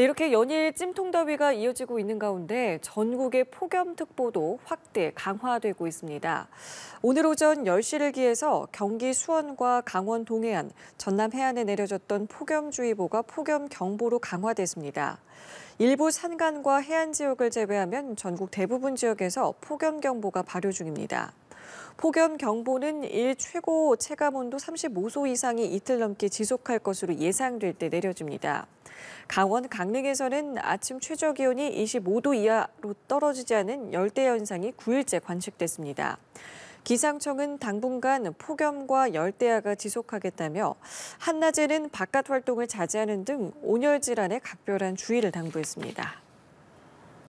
네, 이렇게 연일 찜통더위가 이어지고 있는 가운데 전국의 폭염특보도 확대, 강화되고 있습니다. 오늘 오전 10시를 기해서 경기 수원과 강원 동해안, 전남 해안에 내려졌던 폭염주의보가 폭염경보로 강화됐습니다. 일부 산간과 해안 지역을 제외하면 전국 대부분 지역에서 폭염경보가 발효 중입니다. 폭염 경보는 일 최고 체감온도 35소 이상이 이틀 넘게 지속할 것으로 예상될 때 내려집니다. 강원 강릉에서는 아침 최저 기온이 25도 이하로 떨어지지 않은 열대 현상이 9일째 관측됐습니다. 기상청은 당분간 폭염과 열대야가 지속하겠다며 한낮에는 바깥 활동을 자제하는 등 온열 질환에 각별한 주의를 당부했습니다.